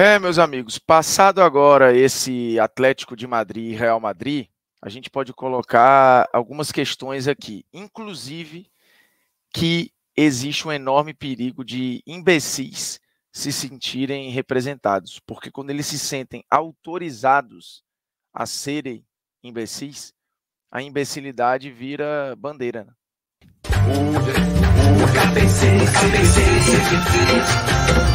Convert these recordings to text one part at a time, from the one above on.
É, meus amigos, passado agora esse Atlético de Madrid e Real Madrid, a gente pode colocar algumas questões aqui, inclusive que existe um enorme perigo de imbecis se sentirem representados, porque quando eles se sentem autorizados a serem imbecis, a imbecilidade vira bandeira. Né? O, o,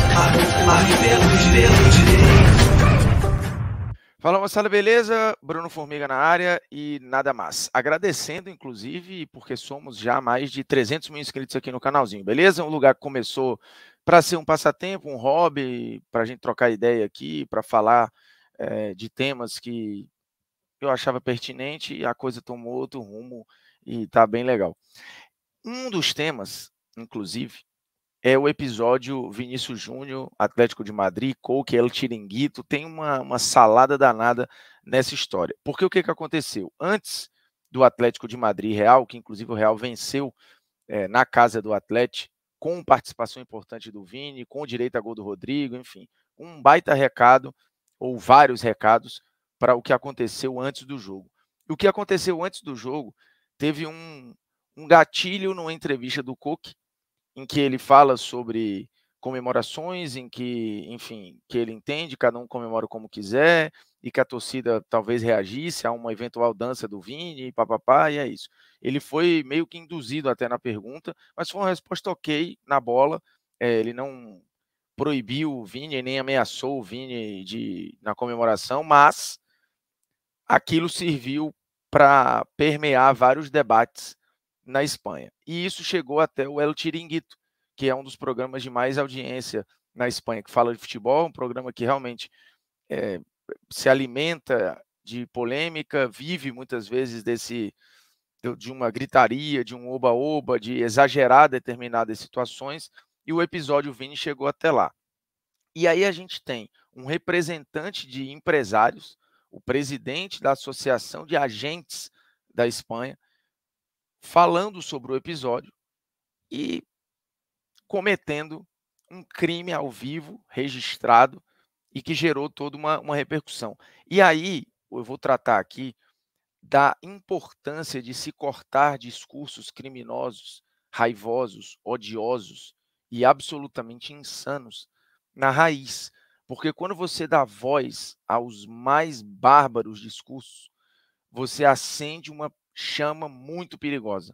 Fala moçada, beleza? Bruno Formiga na área e nada mais. Agradecendo, inclusive, porque somos já mais de 300 mil inscritos aqui no canalzinho, beleza? Um lugar que começou para ser um passatempo, um hobby, para a gente trocar ideia aqui, para falar é, de temas que eu achava pertinente e a coisa tomou outro rumo e tá bem legal. Um dos temas, inclusive, é o episódio Vinícius Júnior, Atlético de Madrid, Coke, El Tiringuito, tem uma, uma salada danada nessa história. Porque o que, que aconteceu? Antes do Atlético de Madrid Real, que inclusive o Real venceu é, na casa do Atlético, com participação importante do Vini, com direito a gol do Rodrigo, enfim, um baita recado, ou vários recados, para o que aconteceu antes do jogo. E o que aconteceu antes do jogo teve um, um gatilho numa entrevista do Coque, em que ele fala sobre comemorações, em que, enfim, que ele entende, cada um comemora como quiser, e que a torcida talvez reagisse a uma eventual dança do Vini, papapá, e é isso. Ele foi meio que induzido até na pergunta, mas foi uma resposta ok na bola, é, ele não proibiu o Vini, nem ameaçou o Vini de, na comemoração, mas aquilo serviu para permear vários debates na Espanha. E isso chegou até o El Tiringuito, que é um dos programas de mais audiência na Espanha, que fala de futebol, um programa que realmente é, se alimenta de polêmica, vive muitas vezes desse de uma gritaria, de um oba-oba, de exagerar determinadas situações, e o episódio Vini chegou até lá. E aí a gente tem um representante de empresários, o presidente da Associação de Agentes da Espanha, falando sobre o episódio e cometendo um crime ao vivo, registrado, e que gerou toda uma, uma repercussão. E aí, eu vou tratar aqui da importância de se cortar discursos criminosos, raivosos, odiosos e absolutamente insanos na raiz. Porque quando você dá voz aos mais bárbaros discursos, você acende uma chama muito perigosa.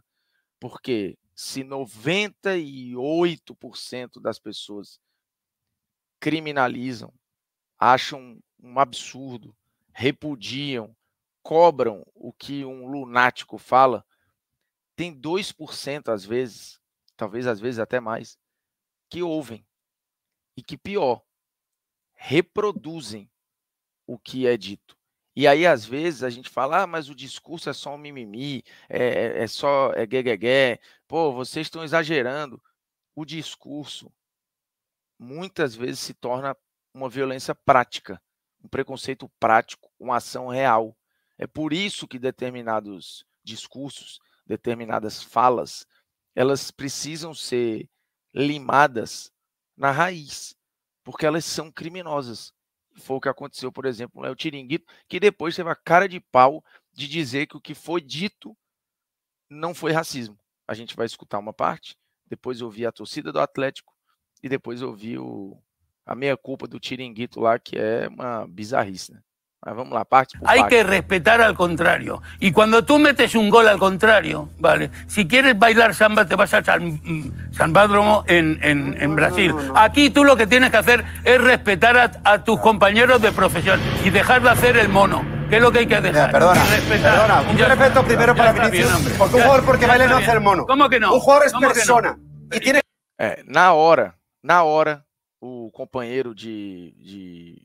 Porque se 98% das pessoas criminalizam, acham um absurdo, repudiam, cobram o que um lunático fala, tem 2% às vezes, talvez às vezes até mais, que ouvem. E que pior, reproduzem o que é dito. E aí, às vezes, a gente fala, ah, mas o discurso é só um mimimi, é, é, é só é gueguegué, pô, vocês estão exagerando. O discurso muitas vezes se torna uma violência prática, um preconceito prático, uma ação real. É por isso que determinados discursos, determinadas falas, elas precisam ser limadas na raiz, porque elas são criminosas, foi o que aconteceu, por exemplo, é o Tiringuito, que depois teve a cara de pau de dizer que o que foi dito não foi racismo. A gente vai escutar uma parte, depois ouvir a torcida do Atlético e depois ouvir o, a meia culpa do Tiringuito lá, que é uma bizarrice, né? Vamos parte Hay que respetar al contrario. Y cuando tú metes un gol al contrario, ¿vale? Si quieres bailar samba, te vas a San, mm, en, en, Brasil. Aquí tú lo que tienes que hacer es respetar a, tus compañeros de profesión y dejar de hacer el mono. ¿Qué es lo que hay que dejar. perdona, respetar. Un respeto primero para Vinicius, porque un jugador porque baila no hace el mono. ¿Cómo que no? Un jugador es persona. Y eh, tiene... Eh, na hora, na hora, o compañero de, de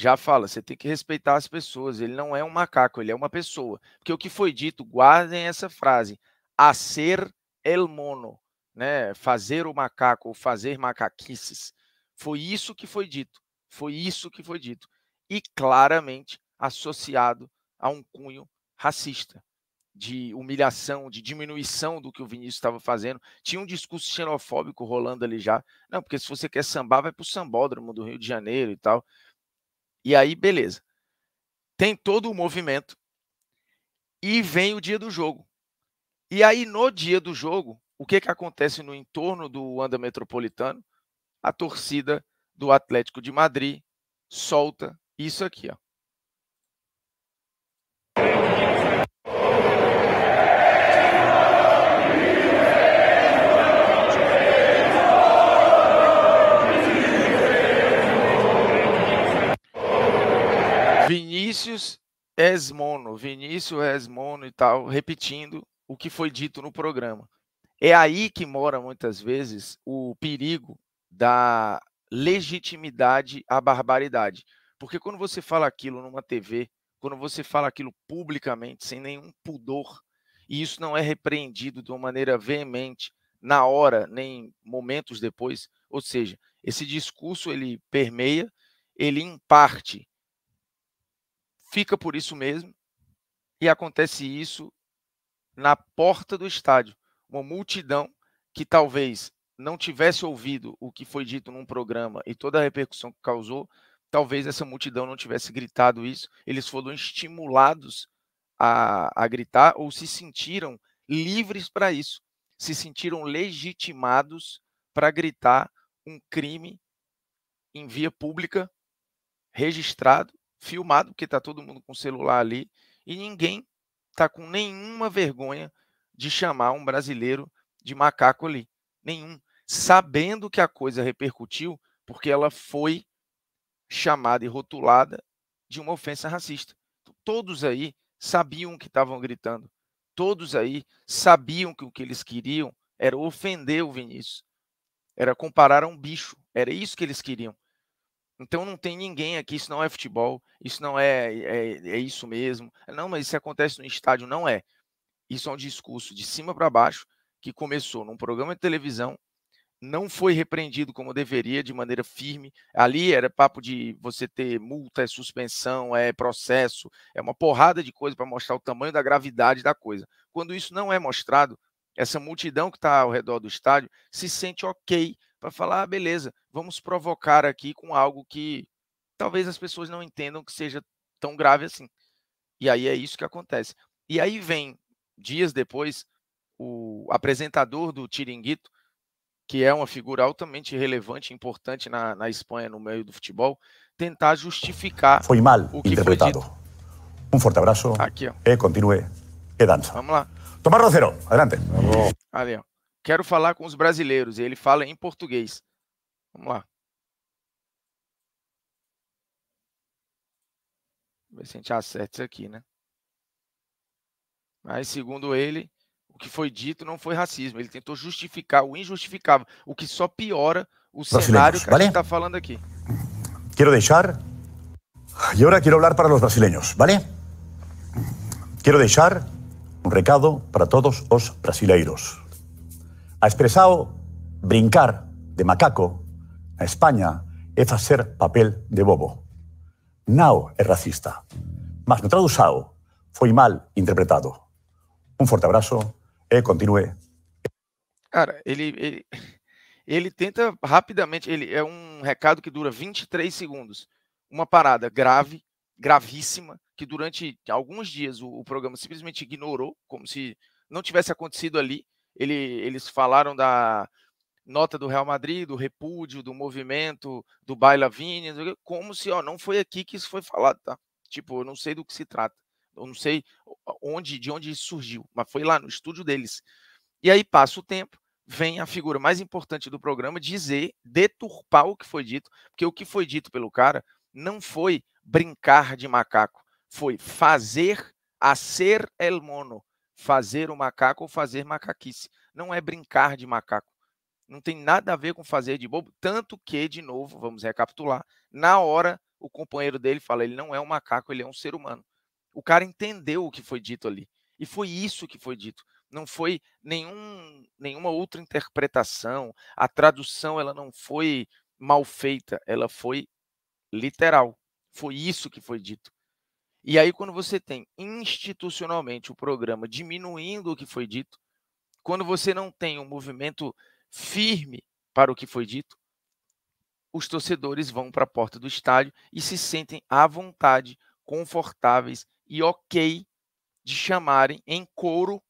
já fala, você tem que respeitar as pessoas, ele não é um macaco, ele é uma pessoa. Porque o que foi dito, guardem essa frase, a ser el mono, né? fazer o macaco, fazer macaquices. Foi isso que foi dito, foi isso que foi dito. E claramente associado a um cunho racista, de humilhação, de diminuição do que o Vinícius estava fazendo. Tinha um discurso xenofóbico rolando ali já. Não, porque se você quer sambar, vai para o sambódromo do Rio de Janeiro e tal. E aí, beleza. Tem todo o movimento e vem o dia do jogo. E aí, no dia do jogo, o que, que acontece no entorno do Wanda Metropolitano? A torcida do Atlético de Madrid solta isso aqui, ó. Vinícius Esmono, Vinícius Esmono e tal, repetindo o que foi dito no programa. É aí que mora muitas vezes o perigo da legitimidade à barbaridade. Porque quando você fala aquilo numa TV, quando você fala aquilo publicamente, sem nenhum pudor, e isso não é repreendido de uma maneira veemente na hora, nem momentos depois, ou seja, esse discurso ele permeia, ele imparte fica por isso mesmo. E acontece isso na porta do estádio. Uma multidão que talvez não tivesse ouvido o que foi dito num programa e toda a repercussão que causou, talvez essa multidão não tivesse gritado isso. Eles foram estimulados a, a gritar ou se sentiram livres para isso, se sentiram legitimados para gritar um crime em via pública registrado filmado, porque está todo mundo com o celular ali, e ninguém está com nenhuma vergonha de chamar um brasileiro de macaco ali. Nenhum. Sabendo que a coisa repercutiu, porque ela foi chamada e rotulada de uma ofensa racista. Todos aí sabiam que estavam gritando. Todos aí sabiam que o que eles queriam era ofender o Vinícius. Era comparar a um bicho. Era isso que eles queriam. Então não tem ninguém aqui, isso não é futebol, isso não é, é, é isso mesmo. Não, mas isso acontece no estádio, não é. Isso é um discurso de cima para baixo que começou num programa de televisão, não foi repreendido como deveria, de maneira firme. Ali era papo de você ter multa, é suspensão, é processo, é uma porrada de coisa para mostrar o tamanho da gravidade da coisa. Quando isso não é mostrado, essa multidão que está ao redor do estádio se sente ok para falar, ah, beleza, vamos provocar aqui com algo que talvez as pessoas não entendam que seja tão grave assim. E aí é isso que acontece. E aí vem, dias depois, o apresentador do Tiringuito, que é uma figura altamente relevante, importante na, na Espanha no meio do futebol, tentar justificar. Foi mal o que interpretado. Foi dito. Um forte abraço. Aqui, ó. E continue. E dança. Vamos lá. Tomás Rocero, adelante. Ali, ó. Quero falar com os brasileiros. E ele fala em português. Vamos lá. Ver se a gente acerta isso aqui, né? Mas, segundo ele, o que foi dito não foi racismo. Ele tentou justificar o injustificável, o que só piora o cenário que vale? a gente está falando aqui. Quero deixar. E agora quero falar para os brasileiros, vale? Quero deixar um recado para todos os brasileiros ha expresado brincar de macaco a España é fazer papel de bobo. Nao é racista, mas no traduzado foi mal interpretado. Um forte abraço e continue. Cara, ele, ele, ele tenta rapidamente, ele é um recado que dura 23 segundos. Uma parada grave, gravíssima, que durante alguns dias o, o programa simplesmente ignorou, como se não tivesse acontecido ali. Ele, eles falaram da nota do Real Madrid, do repúdio, do movimento, do Baila Vini, como se ó, não foi aqui que isso foi falado, tá? Tipo, eu não sei do que se trata, eu não sei onde, de onde isso surgiu, mas foi lá no estúdio deles. E aí passa o tempo, vem a figura mais importante do programa dizer, deturpar o que foi dito, porque o que foi dito pelo cara não foi brincar de macaco, foi fazer a ser el mono, fazer o macaco ou fazer macaquice. Não é brincar de macaco. Não tem nada a ver com fazer de bobo. Tanto que, de novo, vamos recapitular: na hora, o companheiro dele fala, ele não é um macaco, ele é um ser humano. O cara entendeu o que foi dito ali. E foi isso que foi dito. Não foi nenhum, nenhuma outra interpretação. A tradução ela não foi mal feita, ela foi literal. Foi isso que foi dito. E aí, quando você tem institucionalmente o programa diminuindo o que foi dito, quando você não tem um movimento firme para o que foi dito, os torcedores vão para a porta do estádio e se sentem à vontade, confortáveis e ok de chamarem em couro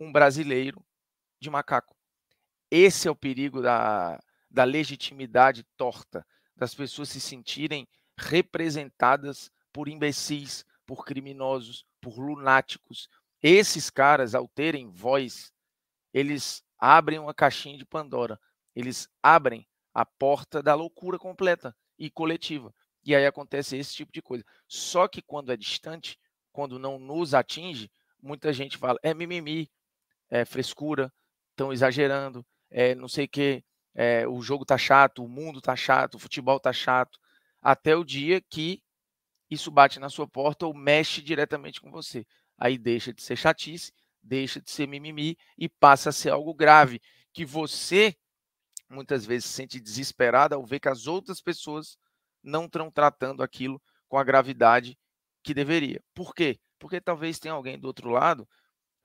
um brasileiro de macaco. Esse é o perigo da, da legitimidade torta, das pessoas se sentirem representadas por imbecis, por criminosos, por lunáticos. Esses caras, ao terem voz, eles abrem uma caixinha de Pandora. Eles abrem a porta da loucura completa e coletiva. E aí acontece esse tipo de coisa. Só que quando é distante, quando não nos atinge, muita gente fala: é mimimi, é frescura, estão exagerando, é não sei o quê, é, o jogo tá chato, o mundo tá chato, o futebol tá chato. Até o dia que isso bate na sua porta ou mexe diretamente com você. Aí deixa de ser chatice, deixa de ser mimimi e passa a ser algo grave, que você muitas vezes se sente desesperada ao ver que as outras pessoas não estão tratando aquilo com a gravidade que deveria. Por quê? Porque talvez tenha alguém do outro lado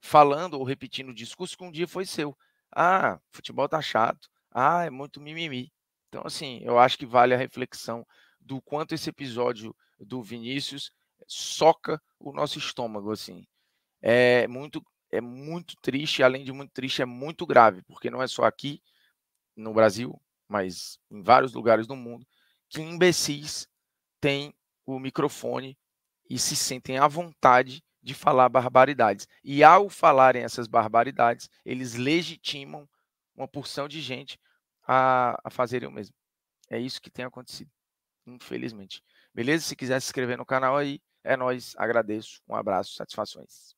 falando ou repetindo o discurso que um dia foi seu. Ah, futebol tá chato. Ah, é muito mimimi. Então, assim, eu acho que vale a reflexão do quanto esse episódio do Vinícius soca o nosso estômago assim. É muito é muito triste, além de muito triste, é muito grave, porque não é só aqui no Brasil, mas em vários lugares do mundo que imbecis têm o microfone e se sentem à vontade de falar barbaridades. E ao falarem essas barbaridades, eles legitimam uma porção de gente a, a fazerem o mesmo. É isso que tem acontecido, infelizmente. Beleza? Se quiser se inscrever no canal aí, é nós. Agradeço. Um abraço, satisfações.